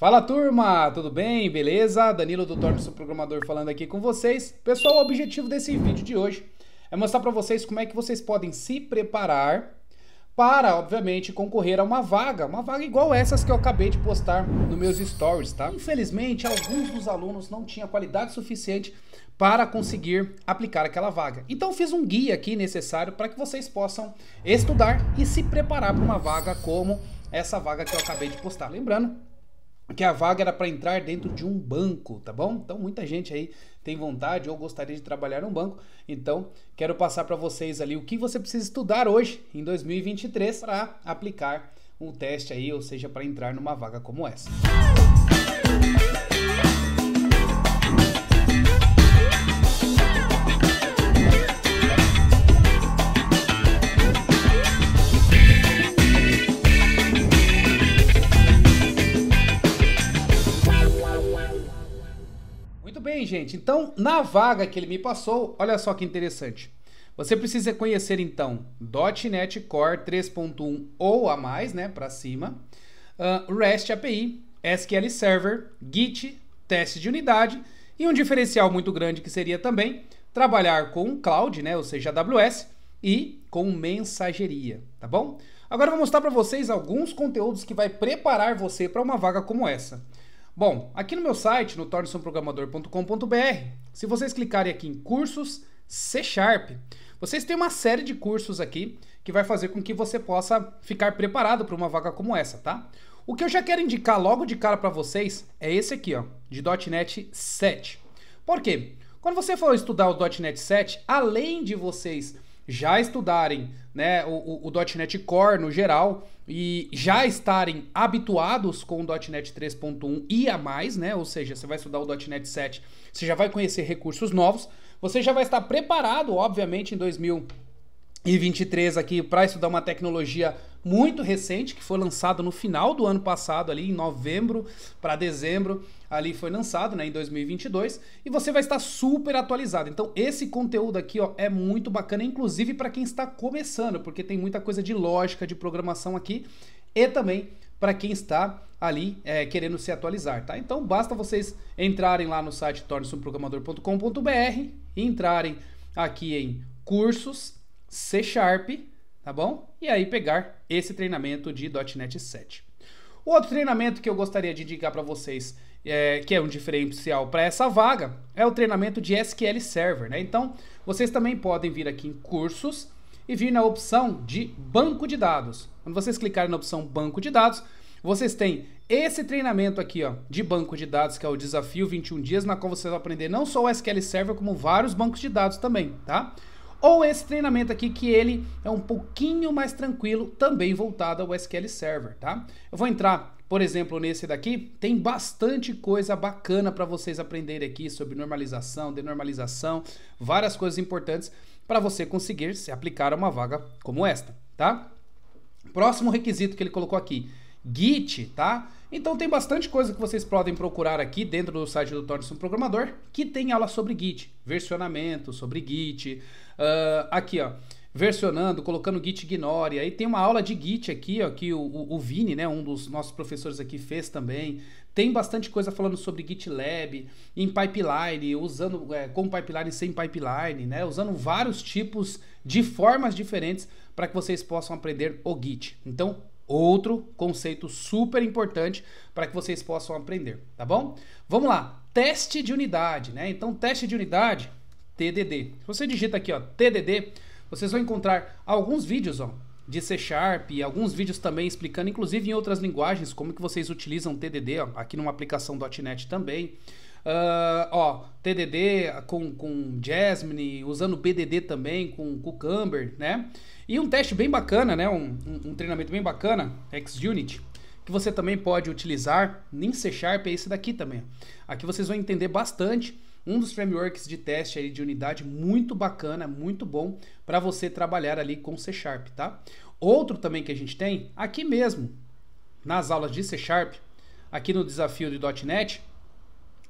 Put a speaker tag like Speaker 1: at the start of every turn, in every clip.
Speaker 1: Fala turma, tudo bem? Beleza? Danilo do Torpe, seu programador, falando aqui com vocês. Pessoal, o objetivo desse vídeo de hoje é mostrar para vocês como é que vocês podem se preparar para, obviamente, concorrer a uma vaga, uma vaga igual essas que eu acabei de postar nos meus stories, tá? Infelizmente, alguns dos alunos não tinham qualidade suficiente para conseguir aplicar aquela vaga. Então, fiz um guia aqui necessário para que vocês possam estudar e se preparar para uma vaga como essa vaga que eu acabei de postar. Lembrando que a vaga era para entrar dentro de um banco, tá bom? Então muita gente aí tem vontade ou gostaria de trabalhar num banco. Então quero passar para vocês ali o que você precisa estudar hoje em 2023 para aplicar um teste aí, ou seja, para entrar numa vaga como essa. Música Muito bem, gente. Então, na vaga que ele me passou, olha só que interessante. Você precisa conhecer então .NET Core 3.1 ou a mais, né, para cima, uh, REST API, SQL Server, Git, teste de unidade e um diferencial muito grande que seria também trabalhar com cloud, né, ou seja, AWS e com mensageria, tá bom? Agora eu vou mostrar para vocês alguns conteúdos que vai preparar você para uma vaga como essa. Bom, aqui no meu site, no torneseumprogramador.com.br, se vocês clicarem aqui em cursos C Sharp, vocês têm uma série de cursos aqui que vai fazer com que você possa ficar preparado para uma vaga como essa, tá? O que eu já quero indicar logo de cara para vocês é esse aqui, ó, de .NET 7. Por quê? Quando você for estudar o .NET 7, além de vocês já estudarem né, o, o, .NET Core no geral e já estarem habituados com o .NET 3.1 e a mais, né? Ou seja, você vai estudar o .NET 7, você já vai conhecer recursos novos, você já vai estar preparado, obviamente, em 2020 e 23 aqui para estudar uma tecnologia muito recente que foi lançado no final do ano passado ali em novembro para dezembro ali foi lançado né em 2022 e você vai estar super atualizado então esse conteúdo aqui ó é muito bacana inclusive para quem está começando porque tem muita coisa de lógica de programação aqui e também para quem está ali é, querendo se atualizar, tá? Então basta vocês entrarem lá no site tornesuprogramador.com.br, entrarem aqui em cursos C Sharp, tá bom? E aí pegar esse treinamento de .NET 7. O outro treinamento que eu gostaria de indicar para vocês, é, que é um diferencial para essa vaga, é o treinamento de SQL Server, né? Então, vocês também podem vir aqui em cursos e vir na opção de banco de dados. Quando vocês clicarem na opção banco de dados, vocês têm esse treinamento aqui, ó, de banco de dados, que é o desafio 21 dias, na qual vocês vão aprender não só o SQL Server, como vários bancos de dados também, tá? ou esse treinamento aqui que ele é um pouquinho mais tranquilo, também voltado ao SQL Server, tá? Eu vou entrar, por exemplo, nesse daqui, tem bastante coisa bacana para vocês aprenderem aqui sobre normalização, denormalização, várias coisas importantes para você conseguir se aplicar a uma vaga como esta, tá? Próximo requisito que ele colocou aqui, Git, tá? Então tem bastante coisa que vocês podem procurar aqui dentro do site do Torne-se um Programador, que tem aula sobre Git, versionamento, sobre Git, uh, aqui ó, versionando, colocando Git Ignore, aí tem uma aula de Git aqui ó, que o, o, o Vini, né, um dos nossos professores aqui fez também, tem bastante coisa falando sobre GitLab, em pipeline, usando é, com pipeline, sem pipeline, né? Usando vários tipos de formas diferentes para que vocês possam aprender o Git. Então, Outro conceito super importante para que vocês possam aprender, tá bom? Vamos lá, teste de unidade, né? Então, teste de unidade, TDD. Se você digita aqui, ó, TDD, vocês vão encontrar alguns vídeos, ó, de C Sharp, alguns vídeos também explicando, inclusive em outras linguagens, como que vocês utilizam TDD, ó, aqui numa aplicação .NET também. Uh, ó, TDD com, com Jasmine, usando BDD também com Cucumber, né? E um teste bem bacana, né? Um, um, um treinamento bem bacana, XUnit, que você também pode utilizar em C Sharp, é esse daqui também. Aqui vocês vão entender bastante um dos frameworks de teste aí de unidade muito bacana, muito bom para você trabalhar ali com C Sharp, tá? Outro também que a gente tem, aqui mesmo, nas aulas de C Sharp, aqui no desafio de .NET,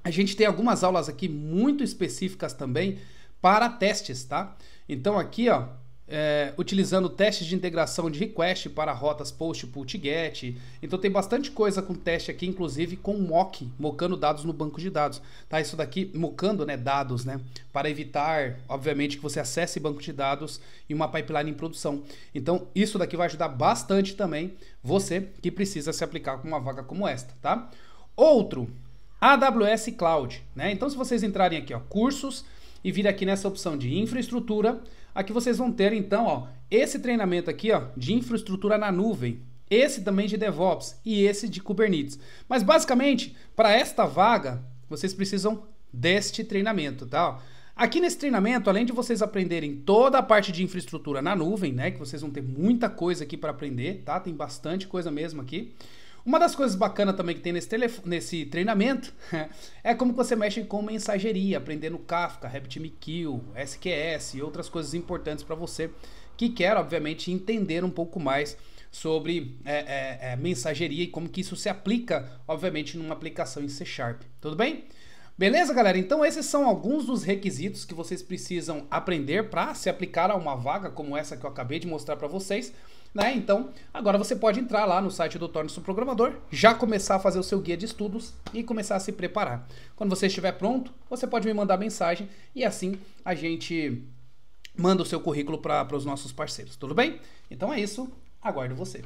Speaker 1: a gente tem algumas aulas aqui muito específicas também para testes, tá? Então aqui, ó, é, utilizando testes de integração de request para rotas post, put, get. Então tem bastante coisa com teste aqui, inclusive com mock, mocando dados no banco de dados. Tá? Isso daqui, mocando né, dados, né? Para evitar, obviamente, que você acesse banco de dados e uma pipeline em produção. Então isso daqui vai ajudar bastante também você que precisa se aplicar com uma vaga como esta, tá? Outro, AWS Cloud, né? Então se vocês entrarem aqui, ó, cursos e vir aqui nessa opção de infraestrutura. Aqui vocês vão ter então ó, esse treinamento aqui ó, de infraestrutura na nuvem, esse também de DevOps e esse de Kubernetes. Mas basicamente, para esta vaga, vocês precisam deste treinamento, tá? Aqui nesse treinamento, além de vocês aprenderem toda a parte de infraestrutura na nuvem, né, que vocês vão ter muita coisa aqui para aprender, tá? Tem bastante coisa mesmo aqui. Uma das coisas bacanas também que tem nesse, nesse treinamento é como você mexe com mensageria, aprendendo Kafka, RabbitMQ, SQS e outras coisas importantes para você que quer, obviamente, entender um pouco mais sobre é, é, é, mensageria e como que isso se aplica, obviamente, numa aplicação em C Sharp. Tudo bem? Beleza, galera? Então esses são alguns dos requisitos que vocês precisam aprender para se aplicar a uma vaga como essa que eu acabei de mostrar para vocês. Né? Então, agora você pode entrar lá no site do Torne-se um Programador, já começar a fazer o seu guia de estudos e começar a se preparar. Quando você estiver pronto, você pode me mandar mensagem e assim a gente manda o seu currículo para os nossos parceiros, tudo bem? Então é isso, aguardo você.